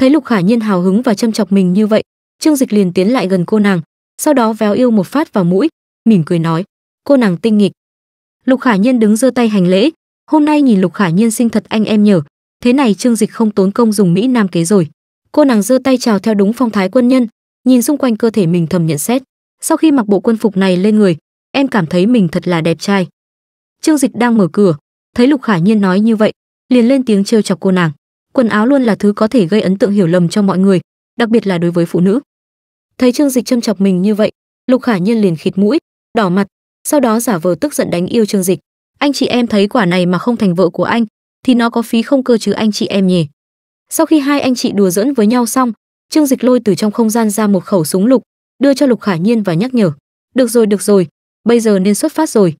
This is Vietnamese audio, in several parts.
thấy lục khả nhiên hào hứng và châm chọc mình như vậy trương dịch liền tiến lại gần cô nàng sau đó véo yêu một phát vào mũi mỉm cười nói cô nàng tinh nghịch lục khả nhiên đứng giơ tay hành lễ hôm nay nhìn lục khả nhiên sinh thật anh em nhở thế này trương dịch không tốn công dùng mỹ nam kế rồi cô nàng giơ tay chào theo đúng phong thái quân nhân nhìn xung quanh cơ thể mình thầm nhận xét sau khi mặc bộ quân phục này lên người em cảm thấy mình thật là đẹp trai trương dịch đang mở cửa thấy lục khả nhiên nói như vậy liền lên tiếng trêu chọc cô nàng quần áo luôn là thứ có thể gây ấn tượng hiểu lầm cho mọi người đặc biệt là đối với phụ nữ thấy trương dịch châm chọc mình như vậy lục khả nhiên liền khịt mũi đỏ mặt sau đó giả vờ tức giận đánh yêu trương dịch anh chị em thấy quả này mà không thành vợ của anh thì nó có phí không cơ chứ anh chị em nhỉ sau khi hai anh chị đùa giỡn với nhau xong trương dịch lôi từ trong không gian ra một khẩu súng lục đưa cho lục khả nhiên và nhắc nhở được rồi được rồi bây giờ nên xuất phát rồi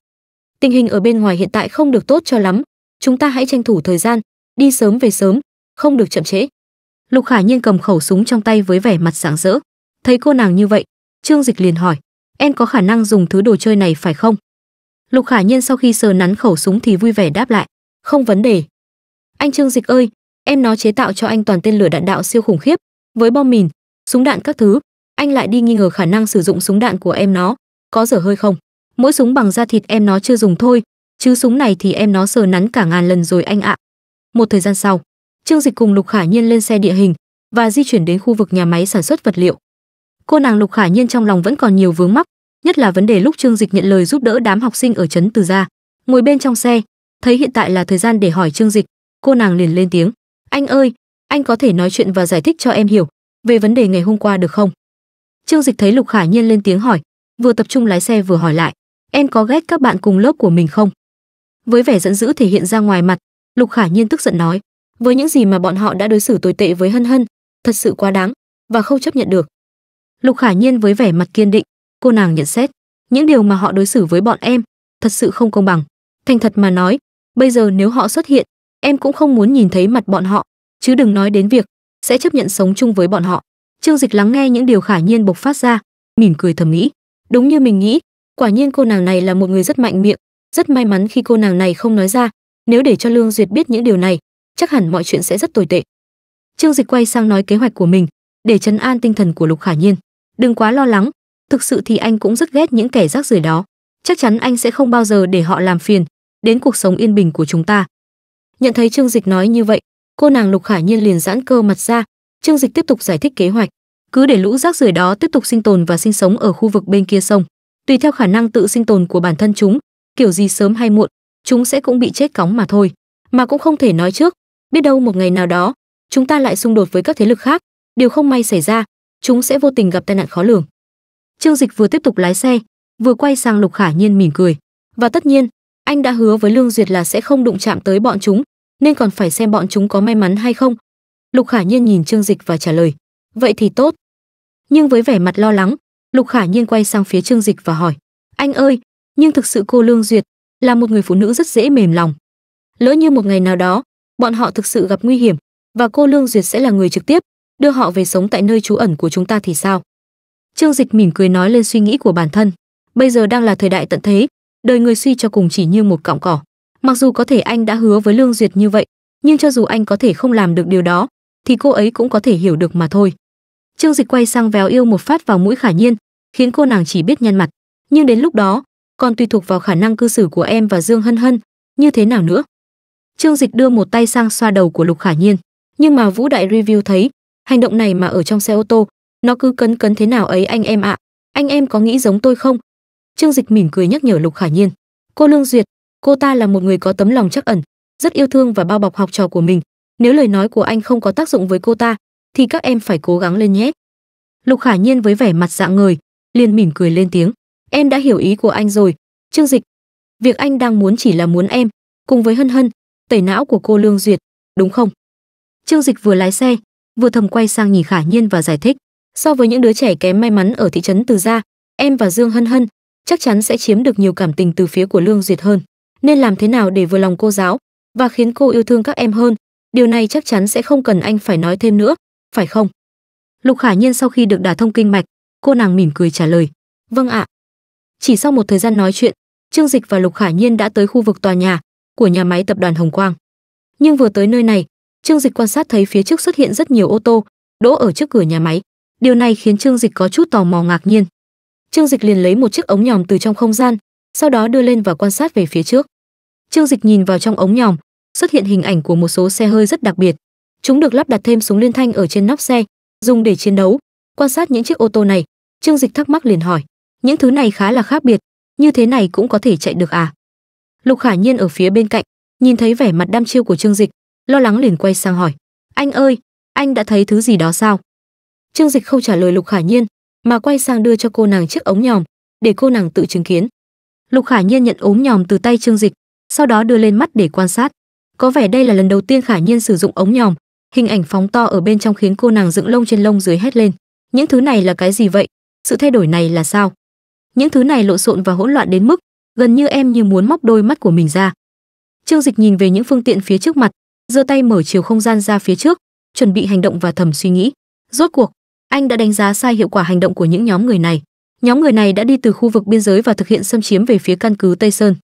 tình hình ở bên ngoài hiện tại không được tốt cho lắm chúng ta hãy tranh thủ thời gian đi sớm về sớm không được chậm trễ lục khả nhiên cầm khẩu súng trong tay với vẻ mặt sáng rỡ thấy cô nàng như vậy trương dịch liền hỏi em có khả năng dùng thứ đồ chơi này phải không lục khả nhiên sau khi sờ nắn khẩu súng thì vui vẻ đáp lại không vấn đề anh trương dịch ơi em nó chế tạo cho anh toàn tên lửa đạn đạo siêu khủng khiếp với bom mìn súng đạn các thứ anh lại đi nghi ngờ khả năng sử dụng súng đạn của em nó có dở hơi không mỗi súng bằng da thịt em nó chưa dùng thôi chứ súng này thì em nó sờ nắn cả ngàn lần rồi anh ạ một thời gian sau Trương Dịch cùng Lục Khả Nhiên lên xe địa hình và di chuyển đến khu vực nhà máy sản xuất vật liệu. Cô nàng Lục Khả Nhiên trong lòng vẫn còn nhiều vướng mắc, nhất là vấn đề lúc Trương Dịch nhận lời giúp đỡ đám học sinh ở trấn Từ gia. Ngồi bên trong xe, thấy hiện tại là thời gian để hỏi Trương Dịch, cô nàng liền lên tiếng, "Anh ơi, anh có thể nói chuyện và giải thích cho em hiểu về vấn đề ngày hôm qua được không?" Trương Dịch thấy Lục Khả Nhiên lên tiếng hỏi, vừa tập trung lái xe vừa hỏi lại, "Em có ghét các bạn cùng lớp của mình không?" Với vẻ giận dữ thể hiện ra ngoài mặt, Lục Khả Nhiên tức giận nói, với những gì mà bọn họ đã đối xử tồi tệ với Hân Hân, thật sự quá đáng và không chấp nhận được. Lục Khả Nhiên với vẻ mặt kiên định, cô nàng nhận xét, những điều mà họ đối xử với bọn em thật sự không công bằng. Thành thật mà nói, bây giờ nếu họ xuất hiện, em cũng không muốn nhìn thấy mặt bọn họ, chứ đừng nói đến việc sẽ chấp nhận sống chung với bọn họ. Trương Dịch lắng nghe những điều Khả Nhiên bộc phát ra, mỉm cười thầm nghĩ, đúng như mình nghĩ, quả nhiên cô nàng này là một người rất mạnh miệng, rất may mắn khi cô nàng này không nói ra, nếu để cho Lương Duyệt biết những điều này, chắc hẳn mọi chuyện sẽ rất tồi tệ trương dịch quay sang nói kế hoạch của mình để chấn an tinh thần của lục khả nhiên đừng quá lo lắng thực sự thì anh cũng rất ghét những kẻ rác rưởi đó chắc chắn anh sẽ không bao giờ để họ làm phiền đến cuộc sống yên bình của chúng ta nhận thấy trương dịch nói như vậy cô nàng lục khả nhiên liền giãn cơ mặt ra trương dịch tiếp tục giải thích kế hoạch cứ để lũ rác rưởi đó tiếp tục sinh tồn và sinh sống ở khu vực bên kia sông tùy theo khả năng tự sinh tồn của bản thân chúng kiểu gì sớm hay muộn chúng sẽ cũng bị chết cóng mà thôi mà cũng không thể nói trước biết đâu một ngày nào đó chúng ta lại xung đột với các thế lực khác điều không may xảy ra chúng sẽ vô tình gặp tai nạn khó lường trương dịch vừa tiếp tục lái xe vừa quay sang lục khả nhiên mỉm cười và tất nhiên anh đã hứa với lương duyệt là sẽ không đụng chạm tới bọn chúng nên còn phải xem bọn chúng có may mắn hay không lục khả nhiên nhìn trương dịch và trả lời vậy thì tốt nhưng với vẻ mặt lo lắng lục khả nhiên quay sang phía trương dịch và hỏi anh ơi nhưng thực sự cô lương duyệt là một người phụ nữ rất dễ mềm lòng lỡ như một ngày nào đó bọn họ thực sự gặp nguy hiểm và cô Lương Duyệt sẽ là người trực tiếp đưa họ về sống tại nơi trú ẩn của chúng ta thì sao? Trương Dịch mỉm cười nói lên suy nghĩ của bản thân, bây giờ đang là thời đại tận thế, đời người suy cho cùng chỉ như một cọng cỏ. Mặc dù có thể anh đã hứa với Lương Duyệt như vậy, nhưng cho dù anh có thể không làm được điều đó, thì cô ấy cũng có thể hiểu được mà thôi. Trương Dịch quay sang véo yêu một phát vào mũi Khả Nhiên, khiến cô nàng chỉ biết nhăn mặt, nhưng đến lúc đó, còn tùy thuộc vào khả năng cư xử của em và Dương Hân Hân, như thế nào nữa. Trương Dịch đưa một tay sang xoa đầu của Lục Khả Nhiên, nhưng mà Vũ Đại Review thấy, hành động này mà ở trong xe ô tô, nó cứ cấn cấn thế nào ấy anh em ạ, anh em có nghĩ giống tôi không? Trương Dịch mỉm cười nhắc nhở Lục Khả Nhiên, cô Lương Duyệt, cô ta là một người có tấm lòng chắc ẩn, rất yêu thương và bao bọc học trò của mình, nếu lời nói của anh không có tác dụng với cô ta, thì các em phải cố gắng lên nhé. Lục Khả Nhiên với vẻ mặt dạng người, liền mỉm cười lên tiếng, em đã hiểu ý của anh rồi, Trương Dịch, việc anh đang muốn chỉ là muốn em, cùng với Hân Hân, tẩy não của cô Lương Duyệt, đúng không? Trương Dịch vừa lái xe, vừa thầm quay sang nhìn Khả Nhiên và giải thích, so với những đứa trẻ kém may mắn ở thị trấn Từ Gia, em và Dương Hân Hân chắc chắn sẽ chiếm được nhiều cảm tình từ phía của Lương Duyệt hơn, nên làm thế nào để vừa lòng cô giáo và khiến cô yêu thương các em hơn, điều này chắc chắn sẽ không cần anh phải nói thêm nữa, phải không? Lục Khả Nhiên sau khi được đả thông kinh mạch, cô nàng mỉm cười trả lời, "Vâng ạ." Chỉ sau một thời gian nói chuyện, Trương Dịch và Lục Khả Nhiên đã tới khu vực tòa nhà, của nhà máy tập đoàn Hồng Quang. Nhưng vừa tới nơi này, Trương Dịch quan sát thấy phía trước xuất hiện rất nhiều ô tô đỗ ở trước cửa nhà máy. Điều này khiến Trương Dịch có chút tò mò ngạc nhiên. Trương Dịch liền lấy một chiếc ống nhòm từ trong không gian, sau đó đưa lên và quan sát về phía trước. Trương Dịch nhìn vào trong ống nhòm, xuất hiện hình ảnh của một số xe hơi rất đặc biệt. Chúng được lắp đặt thêm súng liên thanh ở trên nóc xe, dùng để chiến đấu. Quan sát những chiếc ô tô này, Trương Dịch thắc mắc liền hỏi, những thứ này khá là khác biệt, như thế này cũng có thể chạy được à? lục khả nhiên ở phía bên cạnh nhìn thấy vẻ mặt đăm chiêu của trương dịch lo lắng liền quay sang hỏi anh ơi anh đã thấy thứ gì đó sao trương dịch không trả lời lục khả nhiên mà quay sang đưa cho cô nàng chiếc ống nhòm để cô nàng tự chứng kiến lục khả nhiên nhận ống nhòm từ tay trương dịch sau đó đưa lên mắt để quan sát có vẻ đây là lần đầu tiên khả nhiên sử dụng ống nhòm hình ảnh phóng to ở bên trong khiến cô nàng dựng lông trên lông dưới hét lên những thứ này là cái gì vậy sự thay đổi này là sao những thứ này lộn xộn và hỗn loạn đến mức gần như em như muốn móc đôi mắt của mình ra. Trương Dịch nhìn về những phương tiện phía trước mặt, giơ tay mở chiều không gian ra phía trước, chuẩn bị hành động và thầm suy nghĩ. Rốt cuộc, anh đã đánh giá sai hiệu quả hành động của những nhóm người này. Nhóm người này đã đi từ khu vực biên giới và thực hiện xâm chiếm về phía căn cứ Tây Sơn.